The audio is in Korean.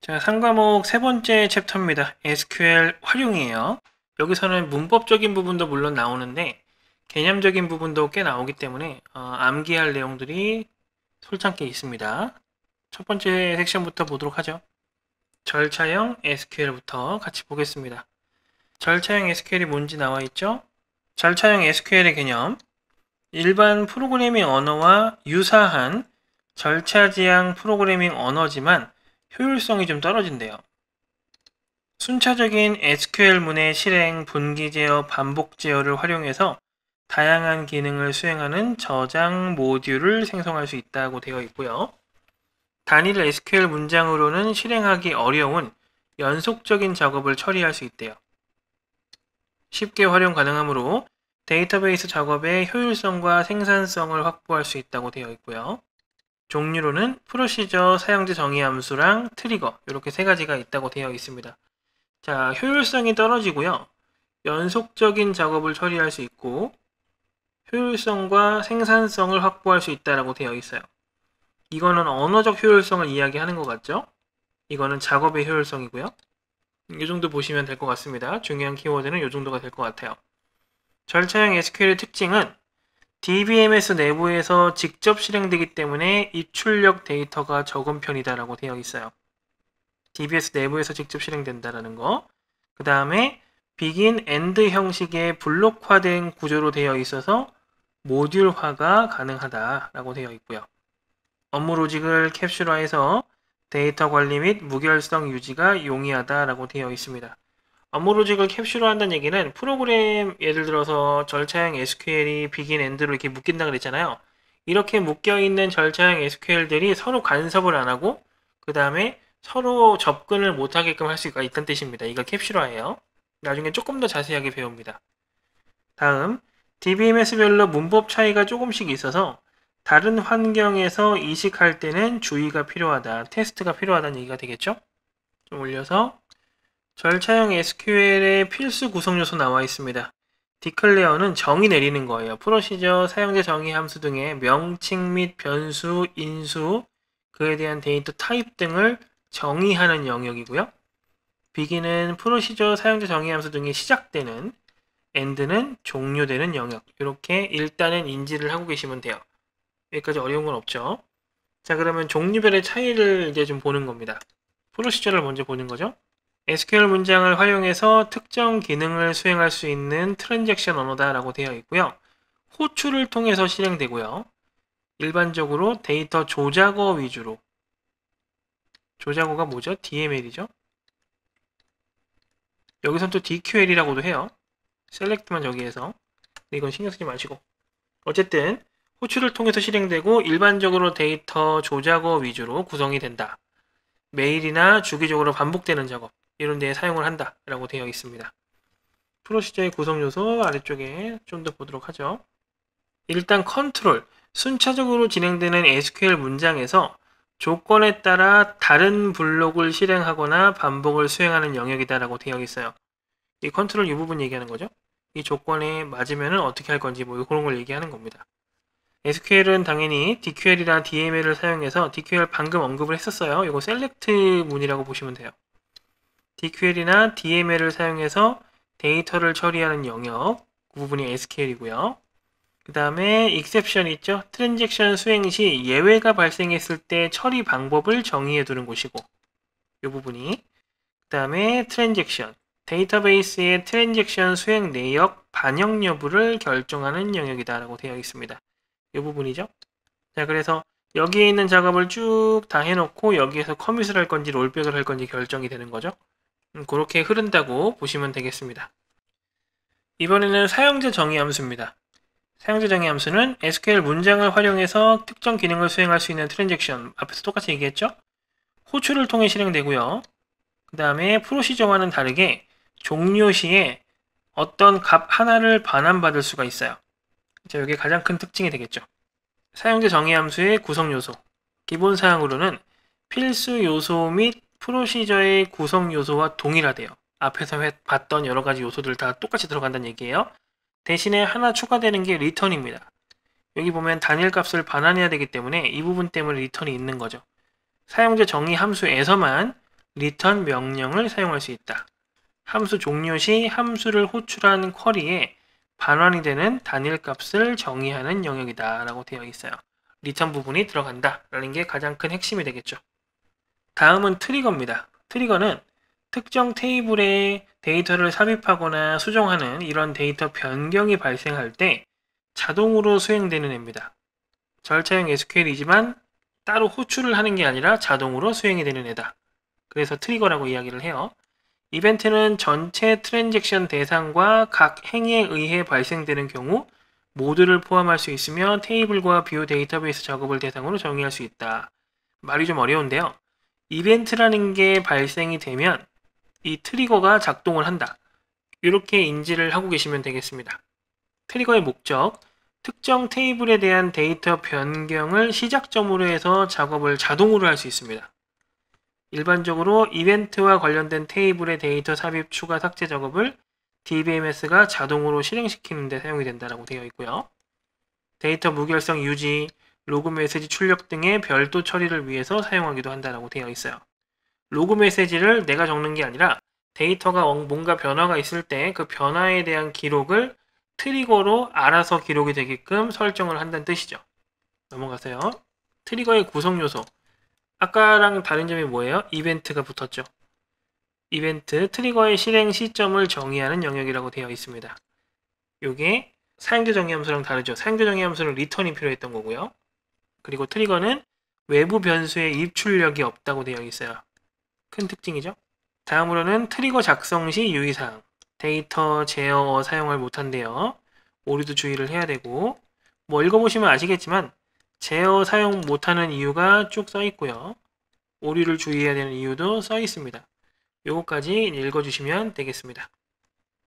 자, 3과목 세 번째 챕터입니다. SQL 활용이에요. 여기서는 문법적인 부분도 물론 나오는데 개념적인 부분도 꽤 나오기 때문에 어, 암기할 내용들이 솔찬게 있습니다. 첫 번째 섹션부터 보도록 하죠. 절차형 SQL부터 같이 보겠습니다. 절차형 SQL이 뭔지 나와 있죠? 절차형 SQL의 개념 일반 프로그래밍 언어와 유사한 절차지향 프로그래밍 언어지만 효율성이 좀 떨어진대요. 순차적인 SQL 문의 실행, 분기 제어, 반복 제어를 활용해서 다양한 기능을 수행하는 저장 모듈을 생성할 수 있다고 되어 있고요. 단일 SQL 문장으로는 실행하기 어려운 연속적인 작업을 처리할 수 있대요. 쉽게 활용 가능하므로 데이터베이스 작업의 효율성과 생산성을 확보할 수 있다고 되어 있고요. 종류로는 프로시저 사용자 정의 함수랑 트리거 이렇게 세 가지가 있다고 되어 있습니다. 자, 효율성이 떨어지고요. 연속적인 작업을 처리할 수 있고 효율성과 생산성을 확보할 수 있다라고 되어 있어요. 이거는 언어적 효율성을 이야기하는 것 같죠? 이거는 작업의 효율성이고요. 이 정도 보시면 될 것 같습니다. 중요한 키워드는 이 정도가 될 것 같아요. 절차형 SQL의 특징은 DBMS 내부에서 직접 실행되기 때문에 입출력 데이터가 적은 편이다라고 되어 있어요. DBS 내부에서 직접 실행된다라는 거. 그 다음에 begin end 형식의 블록화된 구조로 되어 있어서 모듈화가 가능하다라고 되어 있고요. 업무 로직을 캡슐화해서 데이터 관리 및 무결성 유지가 용이하다라고 되어 있습니다. 암모로직을 캡슐화한다는 얘기는 프로그램 예를 들어서 절차형 SQL이 비긴 엔드로 이렇게 묶인다 그랬잖아요. 이렇게 묶여있는 절차형 SQL들이 서로 간섭을 안 하고 그 다음에 서로 접근을 못하게끔 할 수가 있다는 뜻입니다. 이걸 캡슐화해요 나중에 조금 더 자세하게 배웁니다. 다음, DBMS별로 문법 차이가 조금씩 있어서 다른 환경에서 이식할 때는 주의가 필요하다, 테스트가 필요하다는 얘기가 되겠죠? 좀 올려서 절차형 SQL의 필수 구성 요소 나와 있습니다. 디클레어는 정의 내리는 거예요. 프로시저, 사용자 정의 함수 등의 명칭 및 변수, 인수, 그에 대한 데이터 타입 등을 정의하는 영역이고요. 비기는 프로시저, 사용자 정의 함수 등이 시작되는, 엔드는 종료되는 영역. 이렇게 일단은 인지를 하고 계시면 돼요. 여기까지 어려운 건 없죠. 자, 그러면 종류별의 차이를 이제 좀 보는 겁니다. 프로시저를 먼저 보는 거죠. SQL 문장을 활용해서 특정 기능을 수행할 수 있는 트랜잭션 언어다라고 되어 있고요. 호출을 통해서 실행되고요. 일반적으로 데이터 조작어 위주로 조작어가 뭐죠? DML이죠. 여기선 또 DQL이라고도 해요. 셀렉트만 여기에서 이건 신경 쓰지 마시고 어쨌든 호출을 통해서 실행되고 일반적으로 데이터 조작어 위주로 구성이 된다. 메일이나 주기적으로 반복되는 작업 이런 데에 사용을 한다라고 되어 있습니다. 프로시저의 구성 요소 아래쪽에 좀 더 보도록 하죠. 일단 컨트롤, 순차적으로 진행되는 SQL 문장에서 조건에 따라 다른 블록을 실행하거나 반복을 수행하는 영역이다라고 되어 있어요. 이 컨트롤 이 부분 얘기하는 거죠. 이 조건에 맞으면 어떻게 할 건지 뭐 그런 걸 얘기하는 겁니다. SQL은 당연히 DQL이나 DML을 사용해서 DQL 방금 언급을 했었어요. 이거 셀렉트 문이라고 보시면 돼요. DQL이나 DML을 사용해서 데이터를 처리하는 영역 그 부분이 SQL이고요. 그 다음에 exception 있죠. 트랜잭션 수행 시 예외가 발생했을 때 처리 방법을 정의해 두는 곳이고 이 부분이 그 다음에 트랜잭션 데이터베이스의 트랜잭션 수행 내역 반영 여부를 결정하는 영역이다라고 되어 있습니다. 이 부분이죠. 자 그래서 여기에 있는 작업을 쭉 다 해놓고 여기에서 커밋을 할 건지 롤백을 할 건지 결정이 되는 거죠. 음, 그렇게 흐른다고 보시면 되겠습니다. 이번에는 사용자 정의 함수입니다. 사용자 정의 함수는 SQL 문장을 활용해서 특정 기능을 수행할 수 있는 트랜잭션 앞에서 똑같이 얘기했죠? 호출을 통해 실행되고요. 그 다음에 프로시저와는 다르게 종료 시에 어떤 값 하나를 반환받을 수가 있어요. 이 자, 이게 가장 큰 특징이 되겠죠. 사용자 정의 함수의 구성 요소 기본 사항으로는 필수 요소 및 프로시저의 구성 요소와 동일하대요. 앞에서 봤던 여러 가지 요소들 다 똑같이 들어간다는 얘기예요. 대신에 하나 추가되는 게 리턴입니다. 여기 보면 단일 값을 반환해야 되기 때문에 이 부분 때문에 리턴이 있는 거죠. 사용자 정의 함수에서만 리턴 명령을 사용할 수 있다. 함수 종료 시 함수를 호출한 쿼리에 반환이 되는 단일 값을 정의하는 영역이다 라고 되어 있어요. 리턴 부분이 들어간다 라는 게 가장 큰 핵심이 되겠죠. 다음은 트리거입니다. 트리거는 특정 테이블에 데이터를 삽입하거나 수정하는 이런 데이터 변경이 발생할 때 자동으로 수행되는 앱니다 절차형 SQL이지만 따로 호출을 하는 게 아니라 자동으로 수행이 되는 애다. 그래서 트리거라고 이야기를 해요. 이벤트는 전체 트랜잭션 대상과 각 행위에 의해 발생되는 경우 모두를 포함할 수 있으며 테이블과 뷰 데이터베이스 작업을 대상으로 정의할 수 있다. 말이 좀 어려운데요. 이벤트라는 게 발생이 되면 이 트리거가 작동을 한다. 이렇게 인지를 하고 계시면 되겠습니다. 트리거의 목적, 특정 테이블에 대한 데이터 변경을 시작점으로 해서 작업을 자동으로 할 수 있습니다. 일반적으로 이벤트와 관련된 테이블의 데이터 삽입 추가 삭제 작업을 DBMS가 자동으로 실행시키는 데 사용이 된다고 되어 있고요. 데이터 무결성 유지, 로그 메시지 출력 등의 별도 처리를 위해서 사용하기도 한다라고 되어 있어요. 로그 메시지를 내가 적는 게 아니라 데이터가 뭔가 변화가 있을 때 그 변화에 대한 기록을 트리거로 알아서 기록이 되게끔 설정을 한다는 뜻이죠. 넘어가세요. 트리거의 구성 요소. 아까랑 다른 점이 뭐예요? 이벤트가 붙었죠. 이벤트, 트리거의 실행 시점을 정의하는 영역이라고 되어 있습니다. 요게 사용자 정의 함수랑 다르죠. 사용자 정의 함수는 리턴이 필요했던 거고요. 그리고 트리거는 외부 변수의 입출력이 없다고 되어 있어요. 큰 특징이죠. 다음으로는 트리거 작성 시 유의사항. 데이터 제어 사용을 못한대요. 오류도 주의를 해야 되고 뭐 읽어보시면 아시겠지만 제어 사용 못하는 이유가 쭉 써 있고요. 오류를 주의해야 되는 이유도 써 있습니다. 요거까지 읽어주시면 되겠습니다.